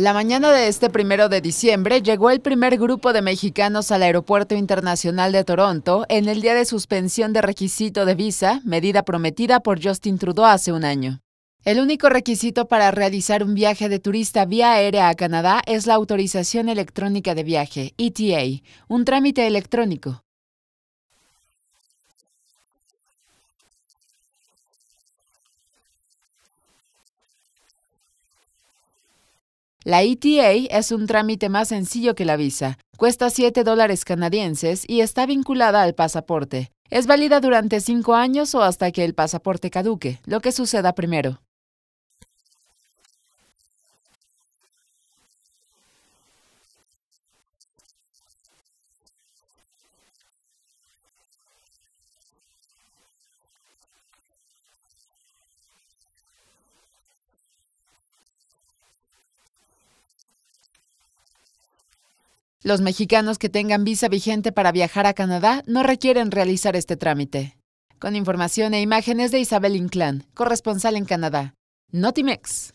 La mañana de este primero de diciembre llegó el primer grupo de mexicanos al Aeropuerto Internacional de Toronto en el día de suspensión de requisito de visa, medida prometida por Justin Trudeau hace un año. El único requisito para realizar un viaje de turista vía aérea a Canadá es la autorización electrónica de viaje, ETA, un trámite electrónico. La ETA es un trámite más sencillo que la visa. Cuesta 7 dólares canadienses y está vinculada al pasaporte. Es válida durante 5 años o hasta que el pasaporte caduque, lo que suceda primero. Los mexicanos que tengan visa vigente para viajar a Canadá no requieren realizar este trámite. Con información e imágenes de Isabel Inclán, corresponsal en Canadá. Notimex.